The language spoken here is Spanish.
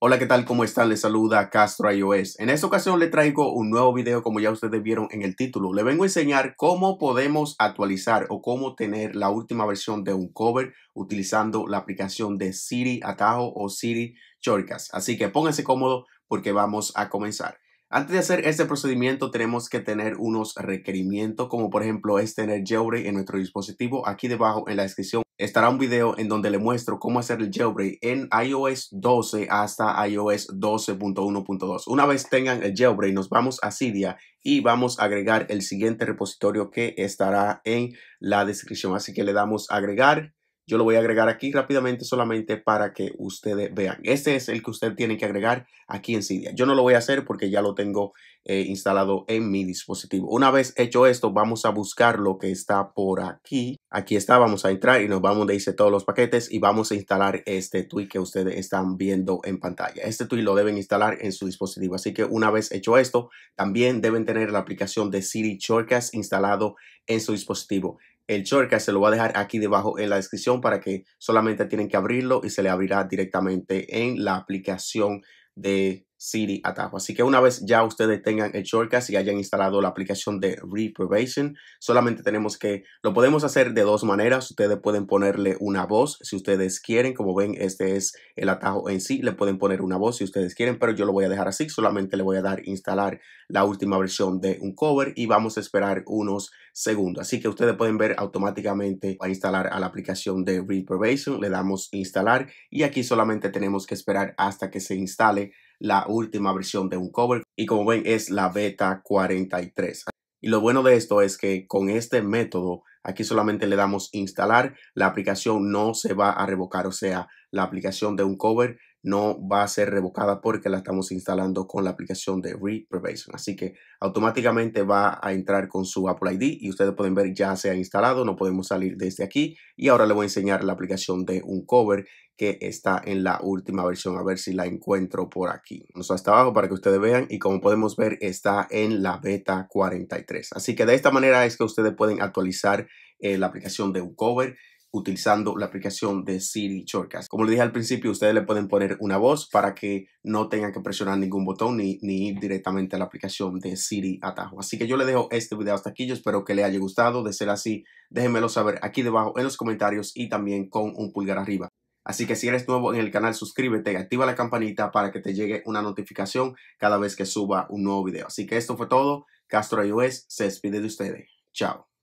Hola, ¿qué tal? ¿Cómo están? Les saluda Castro iOS. En esta ocasión le traigo un nuevo video como ya ustedes vieron en el título. Le vengo a enseñar cómo podemos actualizar o cómo tener la última versión de un cover utilizando la aplicación de Siri Atajo o Siri Shortcuts. Así que pónganse cómodo porque vamos a comenzar. Antes de hacer este procedimiento tenemos que tener unos requerimientos como por ejemplo es tener Jailbreak en nuestro dispositivo. Aquí debajo en la descripción estará un video en donde le muestro cómo hacer el jailbreak en iOS 12 hasta iOS 12.1.2. Una vez tengan el jailbreak, nos vamos a Cydia y vamos a agregar el siguiente repositorio que estará en la descripción. Así que le damos agregar yo lo voy a agregar aquí rápidamente solamente para que ustedes vean. Este es el que usted tiene que agregar aquí en Cydia. Yo no lo voy a hacer porque ya lo tengo eh, instalado en mi dispositivo. Una vez hecho esto, vamos a buscar lo que está por aquí. Aquí está, vamos a entrar y nos vamos de dice todos los paquetes y vamos a instalar este tweet que ustedes están viendo en pantalla. Este tweet lo deben instalar en su dispositivo. Así que una vez hecho esto, también deben tener la aplicación de Siri Shortcast instalado en su dispositivo. El shortcut se lo voy a dejar aquí debajo en la descripción para que solamente tienen que abrirlo y se le abrirá directamente en la aplicación de City Atajo. Así que una vez ya ustedes tengan el shortcut y hayan instalado la aplicación de Reprobation, solamente tenemos que, lo podemos hacer de dos maneras. Ustedes pueden ponerle una voz si ustedes quieren. Como ven, este es el atajo en sí. Le pueden poner una voz si ustedes quieren, pero yo lo voy a dejar así. Solamente le voy a dar instalar la última versión de un cover y vamos a esperar unos segundos. Así que ustedes pueden ver automáticamente a instalar a la aplicación de Reprobation. Le damos instalar y aquí solamente tenemos que esperar hasta que se instale la última versión de un cover y como ven es la beta 43. Y lo bueno de esto es que con este método aquí solamente le damos instalar, la aplicación no se va a revocar, o sea, la aplicación de un cover no va a ser revocada porque la estamos instalando con la aplicación de Reprobation. Así que automáticamente va a entrar con su Apple ID y ustedes pueden ver ya se ha instalado, no podemos salir desde este aquí. Y ahora le voy a enseñar la aplicación de un cover que está en la última versión, a ver si la encuentro por aquí. Nos hasta abajo para que ustedes vean y como podemos ver está en la beta 43. Así que de esta manera es que ustedes pueden actualizar eh, la aplicación de un cover utilizando la aplicación de Siri Shortcast. Como le dije al principio, ustedes le pueden poner una voz para que no tengan que presionar ningún botón ni, ni ir directamente a la aplicación de Siri Atajo. Así que yo le dejo este video hasta aquí. Yo espero que le haya gustado. De ser así, déjenmelo saber aquí debajo en los comentarios y también con un pulgar arriba. Así que si eres nuevo en el canal, suscríbete y activa la campanita para que te llegue una notificación cada vez que suba un nuevo video. Así que esto fue todo. Castro iOS se despide de ustedes. Chao.